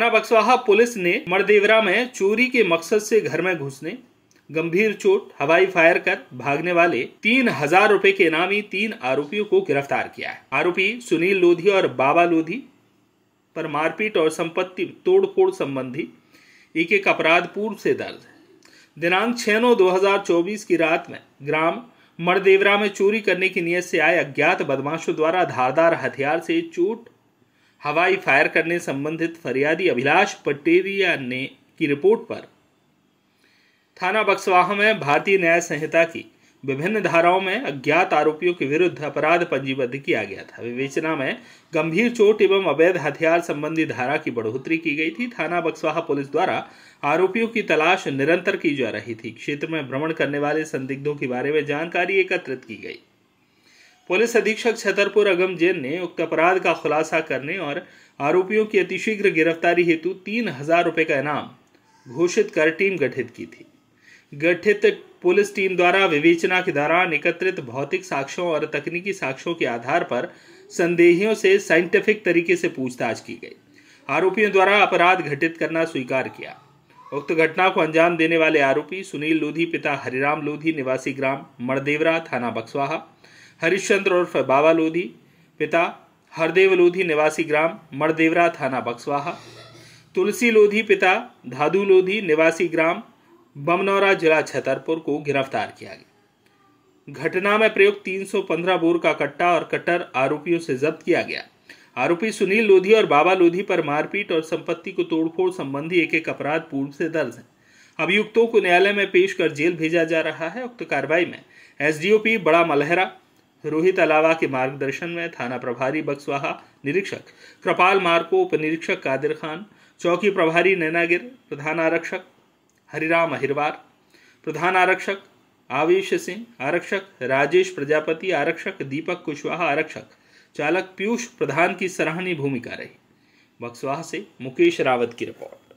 थाना बक्सवाहा पुलिस ने मरदेवरा में चोरी के मकसद से घर में घुसने गंभीर चोट हवाई फायर कर भागने वाले तीन हजार रूपए के इनामी तीन आरोपियों को गिरफ्तार किया है आरोपी सुनील लोधी और बाबा लोधी पर मारपीट और संपत्ति तोड़फोड़ संबंधी एक एक अपराध पूर्व से दर्ज है दिनांक छह नौ दो हजार चौबीस की रात में ग्राम मरदेवरा में चोरी करने की नीयत से आए अज्ञात बदमाशों द्वारा धारदार हथियार से चोट हवाई फायर करने संबंधित फरियादी अभिलाष पटेरिया ने की रिपोर्ट पर थाना बक्सवाहा में भारतीय न्याय संहिता की विभिन्न धाराओं में अज्ञात आरोपियों के विरुद्ध अपराध पंजीबद्ध किया गया था विवेचना में गंभीर चोट एवं अवैध हथियार संबंधी धारा की बढ़ोतरी की गई थी थाना बक्सवाहा पुलिस द्वारा आरोपियों की तलाश निरंतर की जा रही थी क्षेत्र में भ्रमण करने वाले संदिग्धों के बारे में जानकारी एकत्रित की गई पुलिस अधीक्षक छतरपुर अगम जैन ने उक्त अपराध का खुलासा करने और आरोपियों की अतिशीघ्र गिरफ्तारी हेतु तीन हजार रुपये का इनाम घोषित कर टीम गठित की थी गठित पुलिस टीम द्वारा विवेचना के दौरान एकत्रित भौतिक साक्ष्यों और तकनीकी साक्ष्यों के आधार पर संदेहियों से साइंटिफिक तरीके से पूछताछ की गई आरोपियों द्वारा अपराध घटित करना स्वीकार किया उक्त घटना को अंजाम देने वाले आरोपी सुनील लोधी पिता हरिराम लोधी निवासी ग्राम मरदेवरा थाना बक्सवाहा हरिश्चंद्र उर्फ बाबा लोधी पिता हरदेव लोधी निवासी ग्राम मड़देवरा थाना बक्सवाहा तुलसी लोधी पिता धादू लोधी निवासी ग्राम बमनौरा जिला छतरपुर को गिरफ्तार किया गया घटना में प्रयुक्त 315 बोर का कट्टा और कट्टर आरोपियों से जब्त किया गया आरोपी सुनील लोधी और बाबा लोधी पर मारपीट और संपत्ति को तोड़फोड़ संबंधी एक एक अपराध पूर्व से दर्ज है अभियुक्तों को न्यायालय में पेश कर जेल भेजा जा रहा है उक्त कार्रवाई में एसडीओपी बड़ा मलहरा रोहित अलावा के मार्गदर्शन में थाना प्रभारी बक्सवाहा निरीक्षक कृपाल मार्को उप निरीक्षक कादिर खान चौकी प्रभारी नैनागिर प्रधान आरक्षक हरिराम अहिरवार प्रधान आरक्षक आवेश सिंह आरक्षक राजेश प्रजापति आरक्षक दीपक कुशवाहा आरक्षक चालक पीयूष प्रधान की सराहनीय भूमिका रही बक्सवाहा से मुकेश रावत की रिपोर्ट